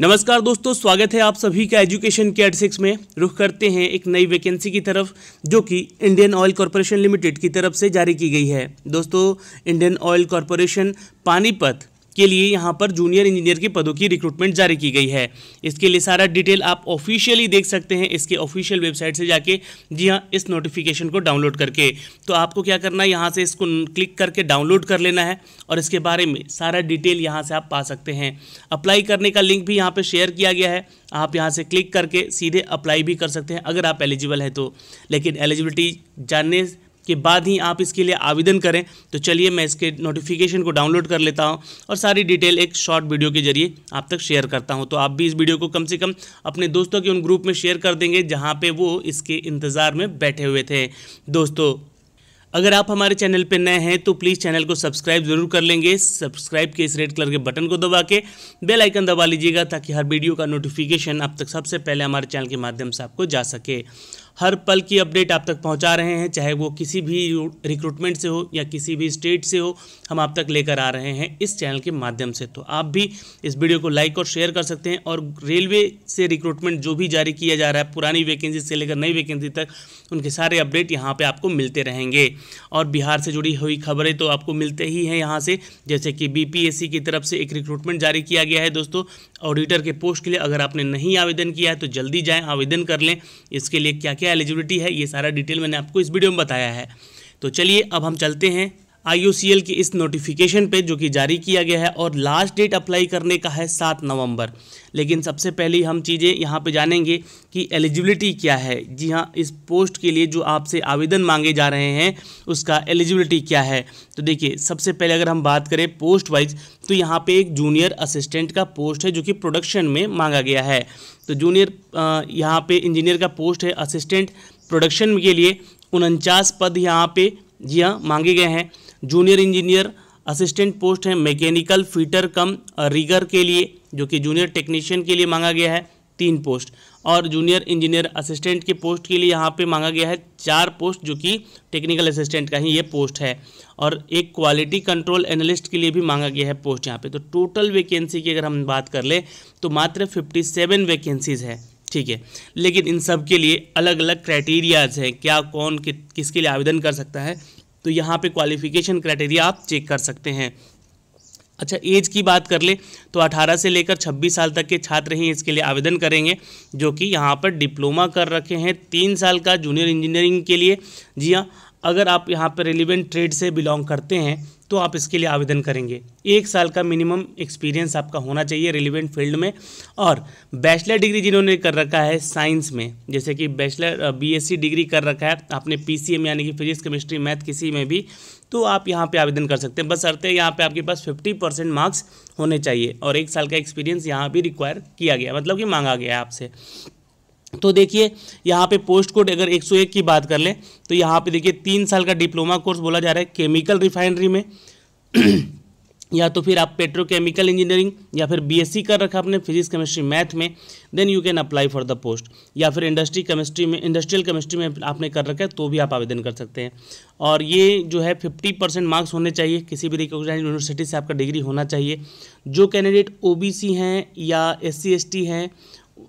नमस्कार दोस्तों स्वागत है आप सभी का एजुकेशन केयर सिक्स में रुख करते हैं एक नई वैकेंसी की तरफ जो कि इंडियन ऑयल कॉरपोरेशन लिमिटेड की तरफ से जारी की गई है दोस्तों इंडियन ऑयल कॉरपोरेशन पानीपत के लिए यहाँ पर जूनियर इंजीनियर के पदों की रिक्रूटमेंट जारी की गई है इसके लिए सारा डिटेल आप ऑफिशियली देख सकते हैं इसके ऑफिशियल वेबसाइट से जाके जी हाँ इस नोटिफिकेशन को डाउनलोड करके तो आपको क्या करना है यहाँ से इसको क्लिक करके डाउनलोड कर लेना है और इसके बारे में सारा डिटेल यहाँ से आप पा सकते हैं अप्लाई करने का लिंक भी यहाँ पर शेयर किया गया है आप यहाँ से क्लिक करके सीधे अप्लाई भी कर सकते हैं अगर आप एलिजिबल हैं तो लेकिन एलिजिबिलिटी जानने के बाद ही आप इसके लिए आवेदन करें तो चलिए मैं इसके नोटिफिकेशन को डाउनलोड कर लेता हूँ और सारी डिटेल एक शॉर्ट वीडियो के जरिए आप तक शेयर करता हूँ तो आप भी इस वीडियो को कम से कम अपने दोस्तों के उन ग्रुप में शेयर कर देंगे जहाँ पर वो इसके इंतज़ार में बैठे हुए थे दोस्तों अगर आप हमारे चैनल पर नए हैं तो प्लीज़ चैनल को सब्सक्राइब जरूर कर लेंगे सब्सक्राइब के इस रेड कलर के बटन को दबा के बेल आइकन दबा लीजिएगा ताकि हर वीडियो का नोटिफिकेशन आप तक सबसे पहले हमारे चैनल के माध्यम से आपको जा सके हर पल की अपडेट आप तक पहुंचा रहे हैं चाहे वो किसी भी रिक्रूटमेंट से हो या किसी भी स्टेट से हो हम आप तक लेकर आ रहे हैं इस चैनल के माध्यम से तो आप भी इस वीडियो को लाइक और शेयर कर सकते हैं और रेलवे से रिक्रूटमेंट जो भी जारी किया जा रहा है पुरानी वैकेंसी से लेकर नई वैकेंसी तक उनके सारे अपडेट यहाँ पर आपको मिलते रहेंगे और बिहार से जुड़ी हुई खबरें तो आपको मिलते ही हैं यहाँ से जैसे कि बी की तरफ से एक रिक्रूटमेंट जारी किया गया है दोस्तों ऑडिटर के पोस्ट के लिए अगर आपने नहीं आवेदन किया है तो जल्दी जाएँ आवेदन कर लें इसके लिए क्या क्या क्या एलिजिबिलिटी है ये सारा डिटेल मैंने आपको इस वीडियो में बताया है तो चलिए अब हम चलते हैं आई की इस नोटिफिकेशन पे जो कि जारी किया गया है और लास्ट डेट अप्लाई करने का है सात नवंबर लेकिन सबसे पहले हम चीज़ें यहाँ पे जानेंगे कि एलिजिबिलिटी क्या है जी हाँ इस पोस्ट के लिए जो आपसे आवेदन मांगे जा रहे हैं उसका एलिजिबिलिटी क्या है तो देखिए सबसे पहले अगर हम बात करें पोस्ट वाइज तो यहाँ पे एक जूनियर असिस्टेंट का पोस्ट है जो कि प्रोडक्शन में मांगा गया है तो जूनियर यहाँ पर इंजीनियर का पोस्ट है असिस्टेंट प्रोडक्शन के लिए उनचास पद यहाँ पर जी हाँ मांगे गए हैं जूनियर इंजीनियर असिस्टेंट पोस्ट है मैकेनिकल फिटर कम रिगर के लिए जो कि जूनियर टेक्नीशियन के लिए मांगा गया है तीन पोस्ट और जूनियर इंजीनियर असिस्टेंट के पोस्ट के लिए यहाँ पे मांगा गया है चार पोस्ट जो कि टेक्निकल असिस्टेंट का ही ये पोस्ट है और एक क्वालिटी कंट्रोल एनालिस्ट के लिए भी मांगा गया है पोस्ट यहाँ पे तो टोटल वैकेंसी की अगर हम बात कर ले तो मात्र फिफ्टी सेवन वैकेंसीज़ है ठीक है लेकिन इन सब के लिए अलग अलग क्राइटेरियाज़ हैं क्या कौन कि, किसके लिए आवेदन कर सकता है तो यहाँ पे क्वालिफिकेशन क्राइटेरिया आप चेक कर सकते हैं अच्छा एज की बात कर ले तो 18 से लेकर 26 साल तक के छात्र ही इसके लिए आवेदन करेंगे जो कि यहाँ पर डिप्लोमा कर रखे हैं तीन साल का जूनियर इंजीनियरिंग के लिए जी हाँ अगर आप यहाँ पर रेलिवेंट ट्रेड से बिलोंग करते हैं तो आप इसके लिए आवेदन करेंगे एक साल का मिनिमम एक्सपीरियंस आपका होना चाहिए रिलेवेंट फील्ड में और बैचलर डिग्री जिन्होंने कर रखा है साइंस में जैसे कि बैचलर बीएससी डिग्री कर रखा है आपने पीसीएम यानी कि फिजिक्स केमिस्ट्री मैथ किसी में भी तो आप यहाँ पे आवेदन कर सकते हैं बस है यहाँ पर आपके पास फिफ्टी परसेंट मार्क्स होने चाहिए और एक साल का एक्सपीरियंस यहाँ भी रिक्वायर किया गया मतलब कि मांगा गया आपसे तो देखिए यहाँ पे पोस्ट कोड अगर 101 की बात कर लें तो यहाँ पे देखिए तीन साल का डिप्लोमा कोर्स बोला जा रहा है केमिकल रिफाइनरी में या तो फिर आप पेट्रोकेमिकल इंजीनियरिंग या फिर बीएससी कर रखा आपने फिजिक्स केमिस्ट्री मैथ में then you can apply for the post या फिर इंडस्ट्री केमिस्ट्री में इंडस्ट्रियल केमिस्ट्री में आपने कर रखा है तो भी आप आवेदन कर सकते हैं और ये जो है फिफ्टी परसेंट मार्क्स होने चाहिए किसी भी रिकोगनाइज यूनिवर्सिटी से आपका डिग्री होना चाहिए जो कैंडिडेट ओ हैं या एस सी हैं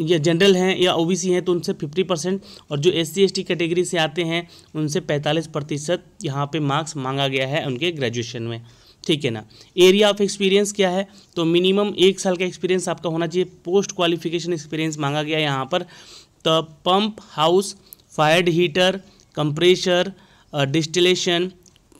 या जनरल हैं या ओबीसी हैं तो उनसे 50 परसेंट और जो एस सी कैटेगरी से आते हैं उनसे 45 प्रतिशत यहाँ पर मार्क्स मांगा गया है उनके ग्रेजुएशन में ठीक है ना एरिया ऑफ एक्सपीरियंस क्या है तो मिनिमम एक साल का एक्सपीरियंस आपका होना चाहिए पोस्ट क्वालिफिकेशन एक्सपीरियंस मांगा गया यहाँ पर तो pump house fired heater compressor distillation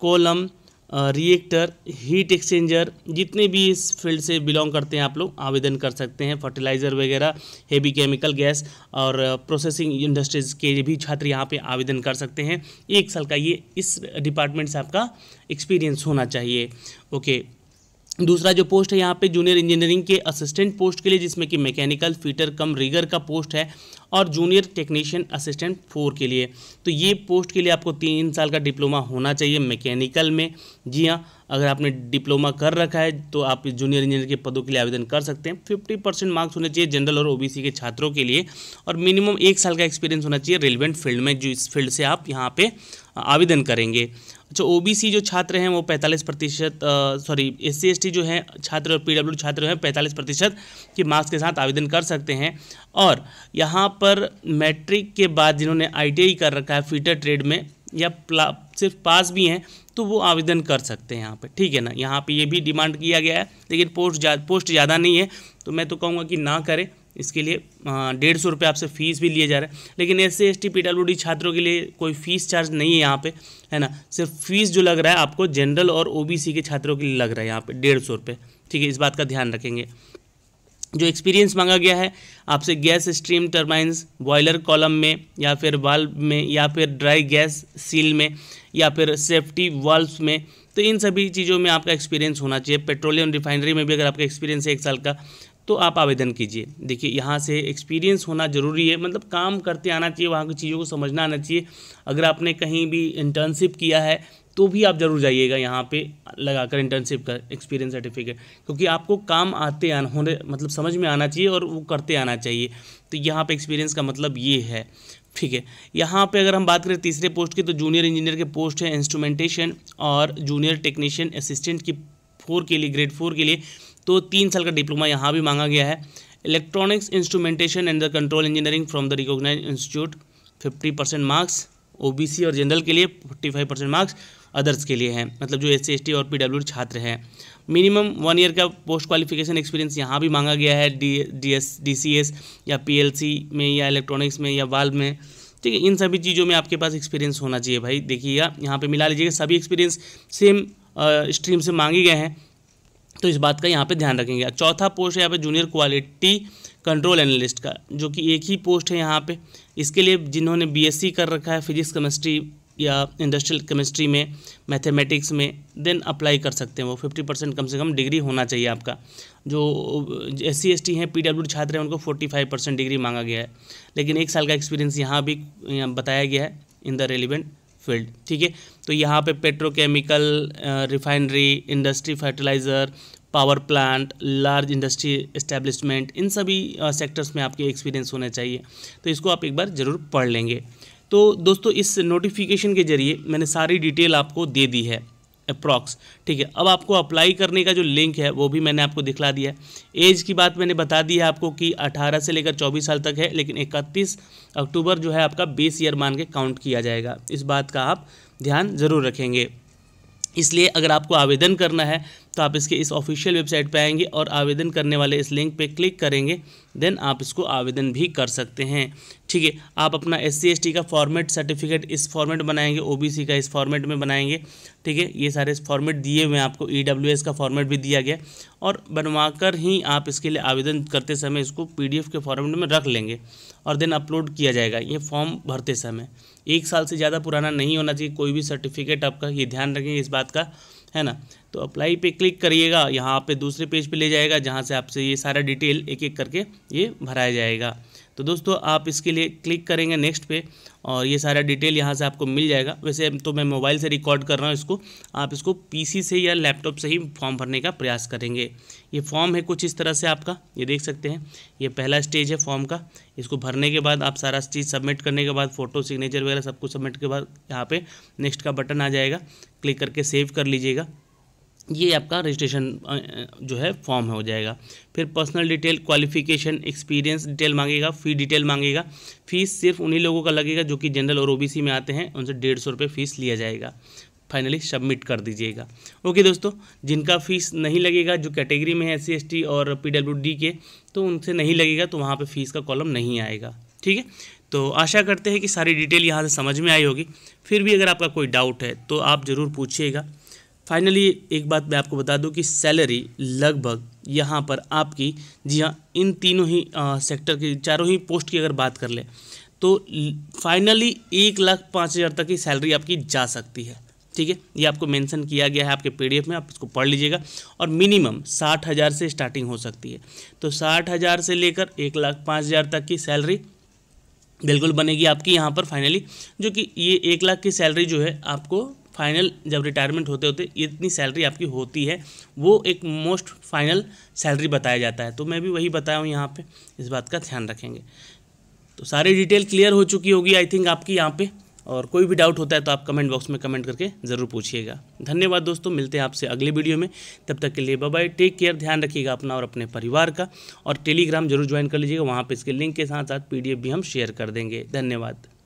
column reactor heat exchanger जितने भी इस फील्ड से बिलोंग करते हैं आप लोग आवेदन कर सकते हैं फर्टिलाइज़र वगैरह हेवी केमिकल गैस और प्रोसेसिंग इंडस्ट्रीज़ के भी छात्र यहाँ पे आवेदन कर सकते हैं एक साल का ये इस डिपार्टमेंट से आपका एक्सपीरियंस होना चाहिए ओके दूसरा जो पोस्ट है यहाँ पे जूनियर इंजीनियरिंग के असिस्टेंट पोस्ट के लिए जिसमें कि मैकेनिकल फीटर कम रिगर का पोस्ट है और जूनियर टेक्नीशियन असिस्टेंट फोर के लिए तो ये पोस्ट के लिए आपको तीन साल का डिप्लोमा होना चाहिए मैकेनिकल में जी हाँ अगर आपने डिप्लोमा कर रखा है तो आप जूनियर इंजीनियर के पदों के लिए आवेदन कर सकते हैं फिफ्टी परसेंट मार्क्स होने चाहिए जनरल और ओबीसी के छात्रों के लिए और मिनिमम एक साल का एक्सपीरियंस होना चाहिए रेलिवेंट फील्ड में जो इस फील्ड से आप यहाँ पर आवेदन करेंगे अच्छा ओबीसी जो छात्र हैं वो 45 प्रतिशत सॉरी एस सी जो हैं छात्र और पीडब्ल्यू छात्र हैं 45 प्रतिशत के मार्क्स के साथ आवेदन कर सकते हैं और यहाँ पर मैट्रिक के बाद जिन्होंने आई कर रखा है फीटर ट्रेड में या सिर्फ पास भी हैं तो वो आवेदन कर सकते हैं यहाँ पर ठीक है ना यहाँ पर ये भी डिमांड किया गया है लेकिन पोस्ट जा पोस्ट ज़्यादा नहीं है तो मैं तो कहूँगा कि ना करें इसके लिए डेढ़ सौ रुपये आपसे फ़ीस भी लिए जा रहा है लेकिन S C S T P W D छात्रों के लिए कोई फ़ीस चार्ज नहीं है यहाँ पे है ना सिर्फ फ़ीस जो लग रहा है आपको जनरल और ओ बी सी के छात्रों के लिए लग रहा है यहाँ पे डेढ़ सौ रुपये ठीक है इस बात का ध्यान रखेंगे जो एक्सपीरियंस मांगा गया है आपसे gas stream turbines boiler column में या फिर वाल्व में या फिर ड्राई गैस सील में या फिर सेफ्टी वाल्व्स में तो इन सभी चीज़ों में आपका एक्सपीरियंस होना चाहिए पेट्रोलियम रिफाइनरी में भी अगर आपका एक्सपीरियंस है एक साल का तो आप आवेदन कीजिए देखिए यहाँ से एक्सपीरियंस होना ज़रूरी है मतलब काम करते आना चाहिए वहाँ की चीज़ों को समझना आना चाहिए अगर आपने कहीं भी इंटर्नशिप किया है तो भी आप ज़रूर जाइएगा यहाँ पे लगाकर इंटर्नशिप का एक्सपीरियंस सर्टिफिकेट क्योंकि आपको काम आते आना होने मतलब समझ में आना चाहिए और वो करते आना चाहिए तो यहाँ पर एक्सपीरियंस का मतलब ये है ठीक है यहाँ पे अगर हम बात करें तीसरे पोस्ट की तो जूनियर इंजीनियर के पोस्ट हैं इंस्ट्रूमेंटेशन और जूनियर टेक्नीशियन असिस्टेंट की फोर के लिए ग्रेड फोर के लिए तो तीन साल का डिप्लोमा यहाँ भी मांगा गया है electronics instrumentation and the control engineering from the recognise institute fifty percent marks OBC और जनरल के लिए forty five percent marks others के लिए हैं मतलब जो एस सी और पीडब्ल्यू छात्र हैं मिनिमम वन ईयर का पोस्ट क्वालिफिकेशन एक्सपीरियंस यहाँ भी मांगा गया है D D S D C S या पी में या इलेक्ट्रॉनिक्स में या वाल्व में ठीक है इन सभी चीज़ों में आपके पास एक्सपीरियंस होना चाहिए भाई देखिएगा यहाँ पर मिला लीजिएगा सभी एक्सपीरियंस सेम स्ट्रीम से मांगे गए हैं तो इस बात का यहाँ पे ध्यान रखेंगे चौथा पोस्ट है यहाँ पे जूनियर क्वालिटी कंट्रोल एनालिस्ट का जो कि एक ही पोस्ट है यहाँ पे इसके लिए जिन्होंने बीएससी कर रखा है फिजिक्स केमिस्ट्री या इंडस्ट्रियल केमिस्ट्री में मैथमेटिक्स में देन अप्लाई कर सकते हैं वो फिफ्टी परसेंट कम से कम डिग्री होना चाहिए आपका जो एस सी एस टी हैं पी डब्ल्यू छात्र हैं उनको फोर्टी फाइव परसेंट डिग्री मांगा गया है लेकिन एक साल का एक्सपीरियंस यहाँ भी यहां बताया गया है इन द रेलिवेंट फील्ड ठीक है तो यहाँ पे petrochemical refinery industry fertiliser power plant large industry establishment इन सभी सेक्टर्स uh, में आपके एक्सपीरियंस होना चाहिए तो इसको आप एक बार ज़रूर पढ़ लेंगे तो दोस्तों इस नोटिफिकेशन के ज़रिए मैंने सारी डिटेल आपको दे दी है अप्रॉक्स ठीक है अब आपको अप्लाई करने का जो लिंक है वो भी मैंने आपको दिखला दिया है एज की बात मैंने बता दी है आपको कि 18 से लेकर 24 साल तक है लेकिन 31 अक्टूबर जो है आपका बेस ईयर मान के काउंट किया जाएगा इस बात का आप ध्यान ज़रूर रखेंगे इसलिए अगर आपको आवेदन करना है तो आप इसके इस ऑफिशियल वेबसाइट पर आएंगे और आवेदन करने वाले इस लिंक पर क्लिक करेंगे देन आप इसको आवेदन भी कर सकते हैं ठीक है आप अपना एस सी का फॉर्मेट सर्टिफिकेट इस फॉर्मेट बनाएंगे ओबीसी का इस फॉर्मेट में बनाएंगे ठीक है ये सारे फॉर्मेट दिए हुए हैं आपको ई e का फॉर्मेट भी दिया गया और कर ही आप इसके लिए आवेदन करते समय इसको पी के फॉर्मेट में रख लेंगे और देन अपलोड किया जाएगा ये फॉर्म भरते समय एक साल से ज़्यादा पुराना नहीं होना चाहिए कोई भी सर्टिफिकेट आपका ये ध्यान रखेंगे इस बात का है ना तो अप्लाई पे क्लिक करिएगा यहाँ पे दूसरे पेज पे ले जाएगा जहाँ से आपसे ये सारा डिटेल एक एक करके ये भराया जाएगा तो दोस्तों आप इसके लिए क्लिक करेंगे नेक्स्ट पे और ये सारा डिटेल यहाँ से आपको मिल जाएगा वैसे तो मैं मोबाइल से रिकॉर्ड कर रहा हूँ इसको आप इसको पीसी से या लैपटॉप से ही फॉर्म भरने का प्रयास करेंगे ये फॉर्म है कुछ इस तरह से आपका ये देख सकते हैं ये पहला स्टेज है फॉर्म का इसको भरने के बाद आप सारा चीज़ सबमिट करने के बाद फ़ोटो सिग्नेचर वगैरह सब कुछ सबमिट के बाद यहाँ पर नेक्स्ट का बटन आ जाएगा क्लिक करके सेव कर लीजिएगा ये आपका रजिस्ट्रेशन जो है फॉर्म हो जाएगा फिर personal detail qualification experience detail मांगेगा फ़ी डिटेल मांगेगा फ़ीस सिर्फ उन्हीं लोगों का लगेगा जो कि जनरल और ओबीसी में आते हैं उनसे डेढ़ सौ रुपये फ़ीस लिया जाएगा फाइनली सबमिट कर दीजिएगा ओके दोस्तों जिनका फीस नहीं लगेगा जो कैटेगरी में है एस सी और पी के तो उनसे नहीं लगेगा तो वहाँ पर फ़ीस का कॉलम नहीं आएगा ठीक है तो आशा करते हैं कि सारी डिटेल यहाँ से समझ में आई होगी फिर भी अगर आपका कोई डाउट है तो आप ज़रूर पूछिएगा फाइनली एक बात मैं आपको बता दूं कि सैलरी लगभग यहाँ पर आपकी जी हाँ इन तीनों ही आ, सेक्टर की चारों ही पोस्ट की अगर बात कर लें तो फाइनली एक लाख पाँच हज़ार तक की सैलरी आपकी जा सकती है ठीक है ये आपको मेंशन किया गया है आपके पीडीएफ में आप इसको पढ़ लीजिएगा और मिनिमम साठ हज़ार से स्टार्टिंग हो सकती है तो साठ हज़ार से लेकर एक लाख पाँच हज़ार तक की सैलरी बिल्कुल बनेगी आपकी यहाँ पर फाइनली जो कि ये एक लाख की सैलरी जो है आपको फाइनल जब रिटायरमेंट होते होते इतनी सैलरी आपकी होती है वो एक मोस्ट फाइनल सैलरी बताया जाता है तो मैं भी वही बताया हूँ यहाँ पर इस बात का ध्यान रखेंगे तो सारी डिटेल क्लियर हो चुकी होगी आई थिंक आपकी यहाँ पर और कोई भी डाउट होता है तो आप कमेंट बॉक्स में कमेंट करके ज़रूर पूछिएगा धन्यवाद दोस्तों मिलते हैं आपसे अगले वीडियो में तब तक के लिए बाय बाय टेक केयर ध्यान रखिएगा अपना और अपने परिवार का और टेलीग्राम जरूर ज्वाइन कर लीजिएगा वहाँ पर इसके लिंक के साथ साथ पीडीएफ भी हम शेयर कर देंगे धन्यवाद